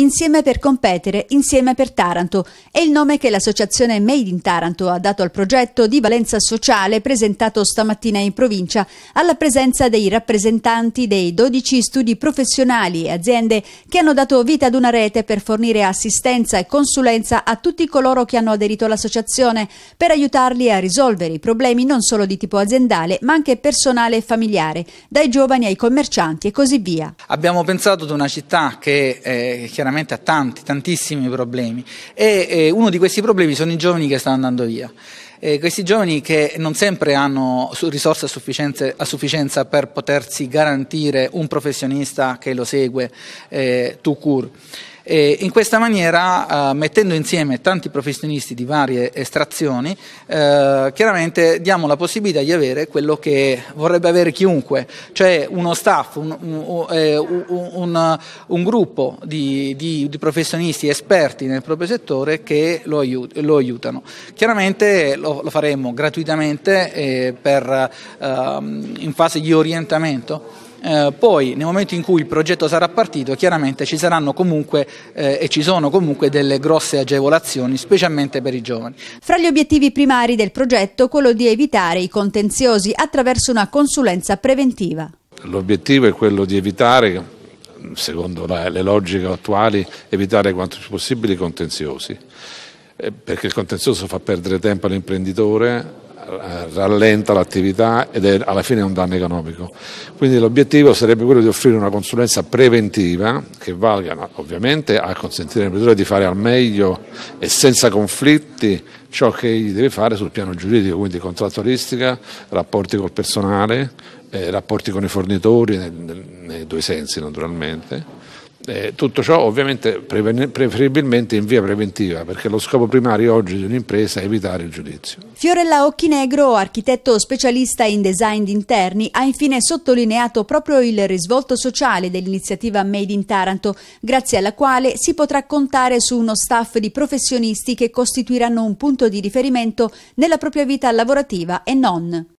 Insieme per competere, insieme per Taranto è il nome che l'associazione Made in Taranto ha dato al progetto di valenza sociale presentato stamattina in provincia alla presenza dei rappresentanti dei 12 studi professionali e aziende che hanno dato vita ad una rete per fornire assistenza e consulenza a tutti coloro che hanno aderito all'associazione per aiutarli a risolvere i problemi non solo di tipo aziendale ma anche personale e familiare, dai giovani ai commercianti e così via. Abbiamo pensato ad una città che eh, chiaramente veramente a tanti, tantissimi problemi e eh, uno di questi problemi sono i giovani che stanno andando via eh, questi giovani che non sempre hanno risorse a sufficienza, per potersi garantire un professionista che lo segue eh, tout court. E in questa maniera, eh, mettendo insieme tanti professionisti di varie estrazioni, eh, chiaramente diamo la possibilità di avere quello che vorrebbe avere chiunque, cioè uno staff, un, un, eh, un, un gruppo di, di, di, professionisti esperti nel proprio settore che lo, aiut lo aiutano. Chiaramente lo lo, lo faremo gratuitamente eh, per, ehm, in fase di orientamento. Eh, poi nel momento in cui il progetto sarà partito chiaramente ci saranno comunque eh, e ci sono comunque delle grosse agevolazioni specialmente per i giovani. Fra gli obiettivi primari del progetto quello di evitare i contenziosi attraverso una consulenza preventiva. L'obiettivo è quello di evitare, secondo le logiche attuali, evitare quanto più possibile i contenziosi eh, perché il contenzioso fa perdere tempo all'imprenditore, eh, rallenta l'attività ed è alla fine un danno economico. Quindi l'obiettivo sarebbe quello di offrire una consulenza preventiva che valga ovviamente a consentire all'imprenditore di fare al meglio e senza conflitti ciò che egli deve fare sul piano giuridico, quindi contrattualistica, rapporti col personale, eh, rapporti con i fornitori nei, nei due sensi naturalmente eh, tutto ciò ovviamente preferibilmente in via preventiva perché lo scopo primario oggi di un'impresa è evitare il giudizio. Fiorella Occhinegro, architetto specialista in design d'interni, ha infine sottolineato proprio il risvolto sociale dell'iniziativa Made in Taranto, grazie alla quale si potrà contare su uno staff di professionisti che costituiranno un punto di riferimento nella propria vita lavorativa e non.